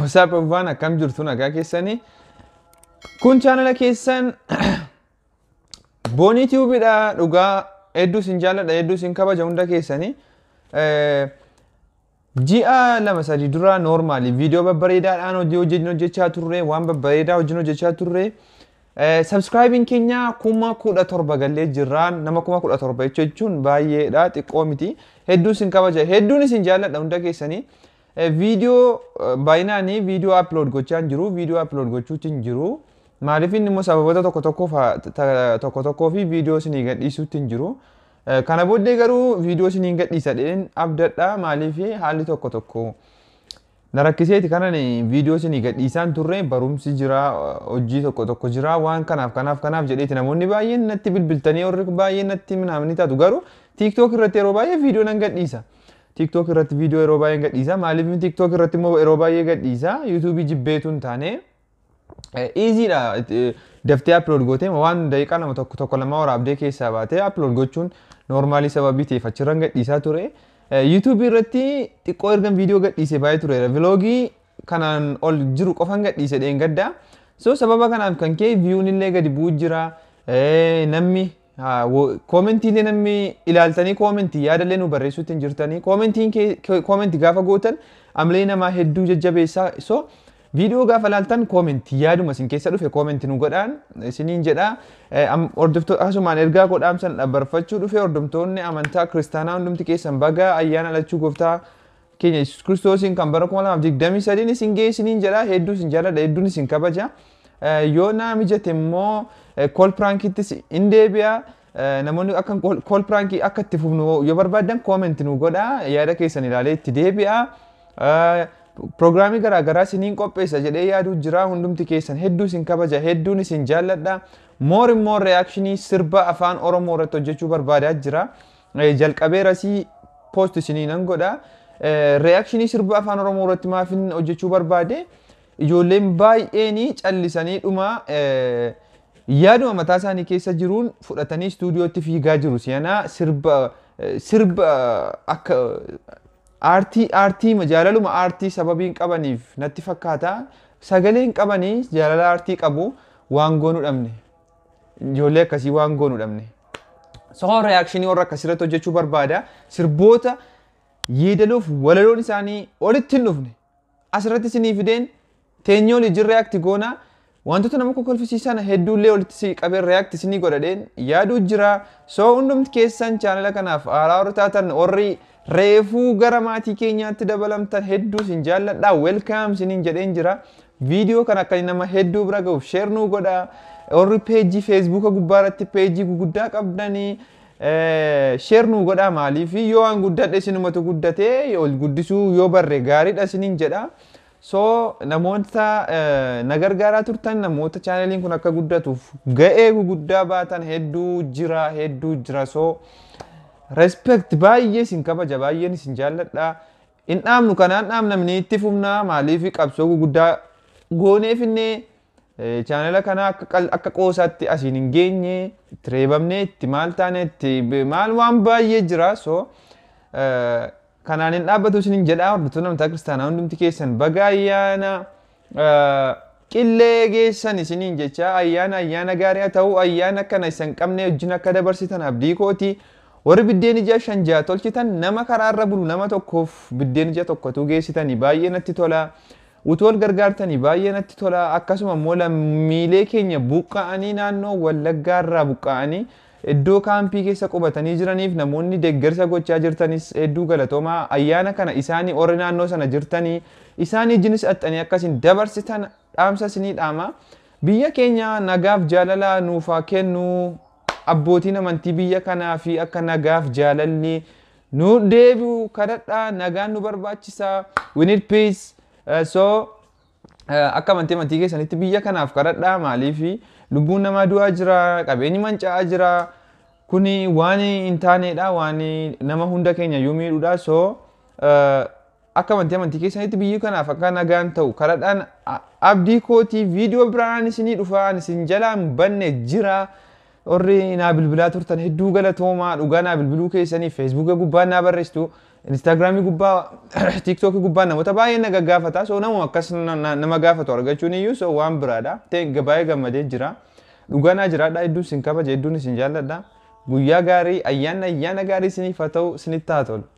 Wasaap waan akkam jirtu nagaa keessanii. Kun chaanala keessan boonii tiiwubiidha dhugaa hedduu isin jaalladha hedduu isin kabaja hunda keessanii. Ji'a lama sadi dura noormaali viidiyoo ah, babbareedaadhaan hojii hojjechaa turre waan babbareedaa hojii hojjechaa turre. Eh, Sabskraayibiin keenya kuma kudha torba galee jirraan nama kuma kudha torba jechuun baay'eedha xiqqoo miti. Hedduu isin kabaja hedduun isin jaalladha hunda keessanii. viidiyoo baay'inaanii viidiyoo aplood gochaa jiru viidiyoo aplood gochuutti hin jiru maaliif inni immoo sababoota tokko tokkoof tokko tokkoo fi viidiyoo isinii gadhiisuutti jiru kana booddee garuu viidiyoo isinii gadhiisa dheen abdadhaa maaliif haalli tokko tokko na kanan viidiyoo isinii gadhiisaan turre barumsi jiraa hojii tokko tokko jiraa waan kanaaf kanaaf kanaaf jedheeti namoonni baay'een natti bilbiltanii warri baay'een natti minamanii taatu garuu tiiktook irratti yeroo baay'ee viidiyoo nan gadhiisa. TikTok irratti viidiyoo yeroo baay'ee gadhiisa. Maaliif TikTok irratti immoo yeroo baay'ee gadhiisa. YouTube jibbeetu hin taane. Eeziidha eh, eh, daftee upload gootee waan daqiiqaa lama tokko tokko lama waraabdee keessaa baatee upload gochuun noormaalii sababii ta'eef achirran gadhiisaa ture. Eh, YouTube irratti xiqqoo ergan viidiyoo gadhiise baay'ee ture. Viloogii kanaan ol jiru qofan gadhiise dheengaddaa. So sababa kanaaf kan ka'e viyuun illee gadi bu'u jiraa Namni koomentiilee namni ilaaltanii koomentii yaadallee nu barreessuutti hin jirtanii koomentii gaafa gootan amlee namaa hedduu jajjabeessaa so viidiyoo gaafa ilaaltan koomentii yaaduma isin keessa dhufe koomentii nu godhaan isiniin jedha eh, akkasumaan ergaa godhaamsan dhaabarfachuu dhufe hordoftoonni amantaa kiristaanaa hundumti keessan bagaa ayyaana dhalachuu gooftaa keenya yesuus kiristoosiin kan bara 2023 isin gee isiniin jedha hedduu isin jaalladha hedduun isin kabaja. Eh, yoo naa mijate immoo eh, koolpiraankittis in deebi'a. Eh, Namoonni akka koolpiraankii akka itti fufnu yoo barbaadan koomenti nu godha yaada keessan ilaalee itti deebi'a. garaa garaagaraa isiniin qopheessa jedhee yaaduu jira hundumti keessan hedduu isin kabajaa hedduun isin jaalladha. Moor immoo reaakshinii sirba afaan Oromoo irratti hojjechuu barbaadaa jira. Jalqabeerasii poost isinii nan godha. Reaakshinii sirba afaan Oromoo irratti maafin hojjechuu barbaade ijoolleen baay'een callisanii dhuma yaaduma mataa isaanii keessa jiruun fudhatanii istuudiyootti fiigaa jiru. Siyanaa sirba sirba jaalaluma aartii sababiin qabaniif natti fakkaata sagaleen qabanii jaalala aartii qabu waan goonuu dhabne ijoollee akkasii waan goonuu dhabne. Sohoon reaakshinii warra akkasirratti hojjechuu barbaada sirboota yedaluuf walaloon isaanii olitti hin dhufne asirratti sinii fideen teenyoon hojii reaakti goonaa wantoota nama kokolfisiisan hedduullee walitti si qabeen reaakti isinii yaaduu jira soo hundumti keessan chaanala kanaaf haaraa warri taatan reefuu gara maatii keenyaatti dabalamtan hedduu sin jaalladha welkaam siniin jedheen jira viidiyoo kan akka nama hedduu bira ga'uuf sheernuu godha warri peejii feesbuuka gubbaarratti peejii guguddaa qabdanii sheernuu yoo waan guddatee ol guddisuu yoo barre gaariidha siniin jedha. so namoota eh, na gargaaraa turtan namoota chaanaliin kun akka guddatuuf ga'ee guguddaa baatan hedduu jira hedduu jira soo respect baay'ee isin kabaja baay'een isin jaalladha hin dhaamnu kanaan dhaamnamni itti fufnaa maaliif qabsoo guguddaa goonee finnee eh, chaanala kana akka qoosaatti asiin hin geenye itti reebamnee itti maal taane maal waan baay'ee jiraa. Eh, kanaan hin dhaabbatu isiniin jedhaa hordoftoonni amantaa kiristaanaa hundumti keessan baga ayyaana qillee geessan isiniin jecha ayyaana ayyaana gaarii haa ta'u ayyaana kana isan qabne wajjin akka dabarsitan abdii kooti warri biddeen ija shan ja'a tolchitan nama karaarra bulu nama tokkoof biddeen ija tokkotu geessitanii baay'ee natti tola utuu wal gargaartanii baay'ee natti tola akkasuma immoo lammiilee keenya buqqa'anii naannoo wallaggaa irraa buqqa'anii iddoo kaampii keessa qubatanii jiraniif namoonni deeggarsa gochaa jirtanis hedduu galatoomaa ayyaana kana isaanii warri naannoo sana jirtanii isaan jinis axxanii akkasiin dabarsitan dhaamsa isinii dhaama. Biyya keenya nagaaf jaalala nuufaa kennu abbootiin amantii biyya kanaa fi akka nagaaf jaalalli nu deebi'u kadhadhaa nagaan nu barbaachisaa. We peace. Uh, Eh, akka amantii amantii keessanitti biyya kanaaf kadhadhaa maaliifi lubbuun namaa du'aa jira qabeenyi manca'aa jira kuni waan hin taaneedha waan nama hunda keenya yoo miidhuudha soo eh, akka amantii amantii keessanitti biyya kanaaf akka nagaan ta'u kadhadhaan abdii kootii viidiyoo biraan isinii dhufa isin jalaan banne jira warri naa bilbilaa turtan hedduu galatoomaa dhugaa naa bilbiluu keessanii feesbuuka gubbaa naa barreessitu Instaagiraamii gubbaa tiiktookii gubbaa namoota baay'ee na gaggaafata. So namuma akkas nama gaafatu argachuun iyyuu so waan biraadha. Ta'e baay'ee gammadee jira. Dhuganaa jiraadha. Hedduun isin kabaja. Hedduun isin jaalladha. Guyyaa gaarii ayyaanni ayyaana gaarii isiniif haa ta'u isinitti haa tolu.